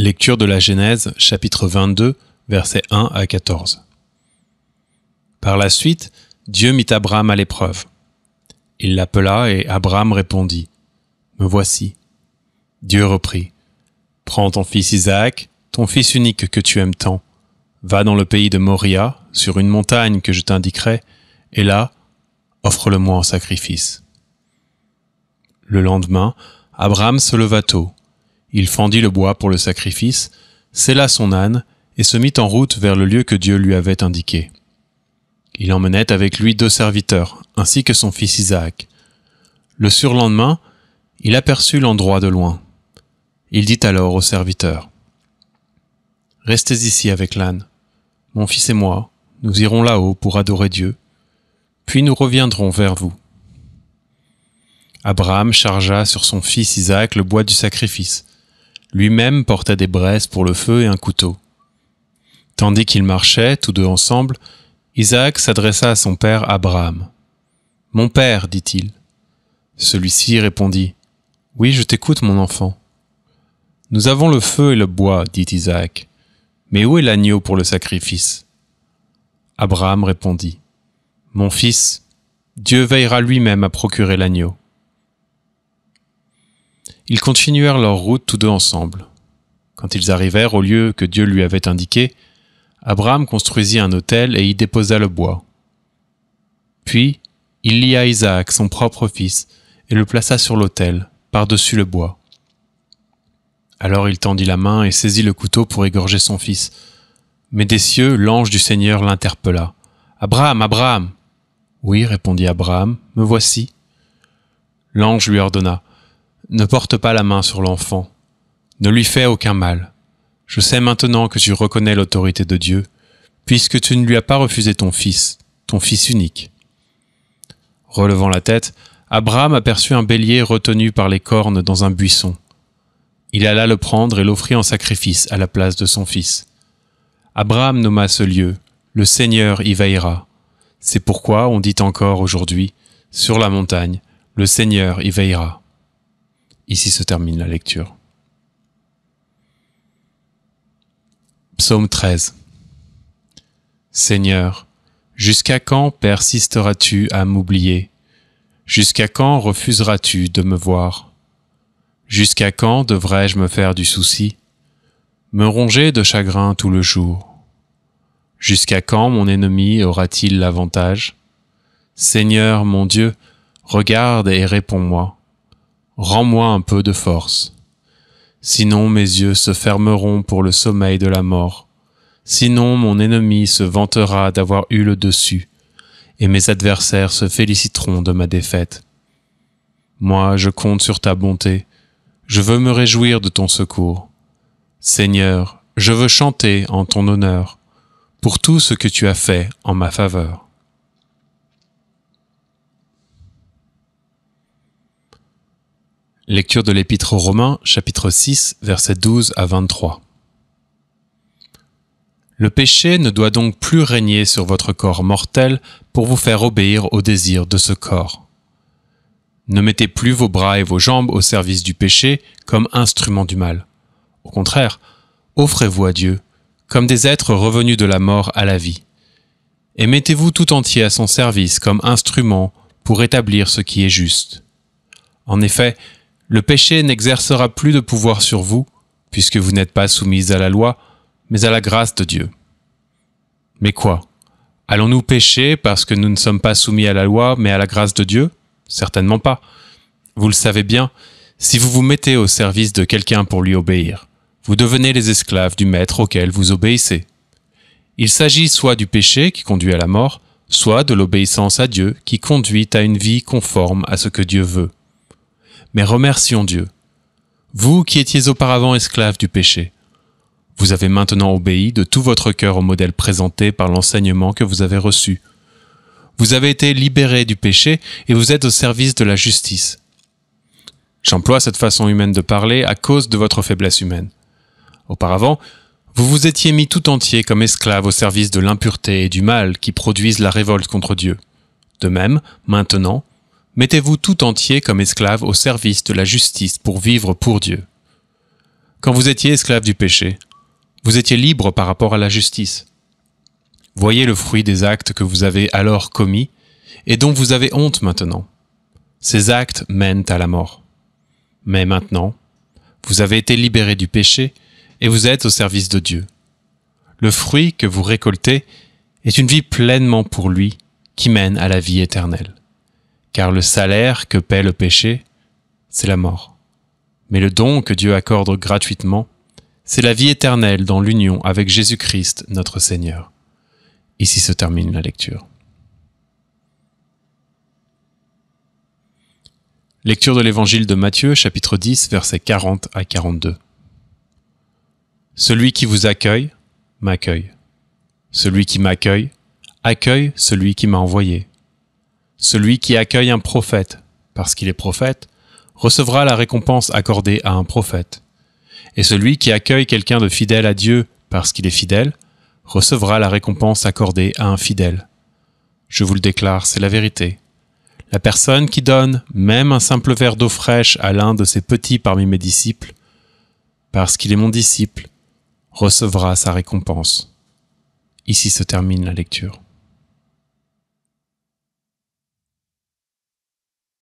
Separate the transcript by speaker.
Speaker 1: Lecture de la Genèse chapitre 22 versets 1 à 14. Par la suite, Dieu mit Abraham à l'épreuve. Il l'appela et Abraham répondit, Me voici. Dieu reprit, Prends ton fils Isaac, ton fils unique que tu aimes tant, va dans le pays de Moria, sur une montagne que je t'indiquerai, et là, offre-le-moi en sacrifice. Le lendemain, Abraham se leva tôt il fendit le bois pour le sacrifice, scella son âne, et se mit en route vers le lieu que Dieu lui avait indiqué. Il emmenait avec lui deux serviteurs, ainsi que son fils Isaac. Le surlendemain, il aperçut l'endroit de loin. Il dit alors aux serviteurs, « Restez ici avec l'âne. Mon fils et moi, nous irons là-haut pour adorer Dieu, puis nous reviendrons vers vous. Abraham chargea sur son fils Isaac le bois du sacrifice, lui-même portait des braises pour le feu et un couteau. Tandis qu'ils marchaient, tous deux ensemble, Isaac s'adressa à son père Abraham. Mon père, dit-il. Celui-ci répondit. Oui, je t'écoute, mon enfant. Nous avons le feu et le bois, dit Isaac. Mais où est l'agneau pour le sacrifice Abraham répondit. Mon fils, Dieu veillera lui-même à procurer l'agneau. Ils continuèrent leur route tous deux ensemble. Quand ils arrivèrent au lieu que Dieu lui avait indiqué, Abraham construisit un autel et y déposa le bois. Puis il lia Isaac, son propre fils, et le plaça sur l'autel, par-dessus le bois. Alors il tendit la main et saisit le couteau pour égorger son fils. Mais des cieux, l'ange du Seigneur l'interpella. Abraham, Abraham Oui, répondit Abraham, me voici. L'ange lui ordonna. Ne porte pas la main sur l'enfant, ne lui fais aucun mal. Je sais maintenant que tu reconnais l'autorité de Dieu, puisque tu ne lui as pas refusé ton fils, ton fils unique. Relevant la tête, Abraham aperçut un bélier retenu par les cornes dans un buisson. Il alla le prendre et l'offrit en sacrifice à la place de son fils. Abraham nomma ce lieu, le Seigneur y veillera. C'est pourquoi on dit encore aujourd'hui, sur la montagne, le Seigneur y veillera. Ici se termine la lecture. Psaume 13 Seigneur, jusqu'à quand persisteras-tu à m'oublier Jusqu'à quand refuseras-tu de me voir Jusqu'à quand devrais-je me faire du souci Me ronger de chagrin tout le jour Jusqu'à quand mon ennemi aura-t-il l'avantage Seigneur mon Dieu, regarde et réponds-moi. Rends-moi un peu de force. Sinon mes yeux se fermeront pour le sommeil de la mort. Sinon mon ennemi se vantera d'avoir eu le dessus, et mes adversaires se féliciteront de ma défaite. Moi je compte sur ta bonté, je veux me réjouir de ton secours. Seigneur, je veux chanter en ton honneur, pour tout ce que tu as fait en ma faveur. Lecture de l'Épître aux Romains, chapitre 6, versets 12 à 23. Le péché ne doit donc plus régner sur votre corps mortel pour vous faire obéir aux désirs de ce corps. Ne mettez plus vos bras et vos jambes au service du péché comme instrument du mal. Au contraire, offrez-vous à Dieu comme des êtres revenus de la mort à la vie. Et mettez-vous tout entier à son service comme instrument pour établir ce qui est juste. En effet, le péché n'exercera plus de pouvoir sur vous, puisque vous n'êtes pas soumis à la loi, mais à la grâce de Dieu. Mais quoi Allons-nous pécher parce que nous ne sommes pas soumis à la loi, mais à la grâce de Dieu Certainement pas. Vous le savez bien, si vous vous mettez au service de quelqu'un pour lui obéir, vous devenez les esclaves du maître auquel vous obéissez. Il s'agit soit du péché qui conduit à la mort, soit de l'obéissance à Dieu qui conduit à une vie conforme à ce que Dieu veut mais remercions Dieu. Vous qui étiez auparavant esclaves du péché, vous avez maintenant obéi de tout votre cœur au modèle présenté par l'enseignement que vous avez reçu. Vous avez été libéré du péché et vous êtes au service de la justice. J'emploie cette façon humaine de parler à cause de votre faiblesse humaine. Auparavant, vous vous étiez mis tout entier comme esclave au service de l'impureté et du mal qui produisent la révolte contre Dieu. De même, maintenant, Mettez-vous tout entier comme esclave au service de la justice pour vivre pour Dieu. Quand vous étiez esclave du péché, vous étiez libre par rapport à la justice. Voyez le fruit des actes que vous avez alors commis et dont vous avez honte maintenant. Ces actes mènent à la mort. Mais maintenant, vous avez été libéré du péché et vous êtes au service de Dieu. Le fruit que vous récoltez est une vie pleinement pour lui qui mène à la vie éternelle car le salaire que paie le péché, c'est la mort. Mais le don que Dieu accorde gratuitement, c'est la vie éternelle dans l'union avec Jésus-Christ notre Seigneur. Ici se termine la lecture. Lecture de l'Évangile de Matthieu chapitre 10 versets 40 à 42. Celui qui vous accueille, m'accueille. Celui qui m'accueille, accueille celui qui m'a envoyé. Celui qui accueille un prophète, parce qu'il est prophète, recevra la récompense accordée à un prophète. Et celui qui accueille quelqu'un de fidèle à Dieu, parce qu'il est fidèle, recevra la récompense accordée à un fidèle. Je vous le déclare, c'est la vérité. La personne qui donne même un simple verre d'eau fraîche à l'un de ses petits parmi mes disciples, parce qu'il est mon disciple, recevra sa récompense. Ici se termine la lecture.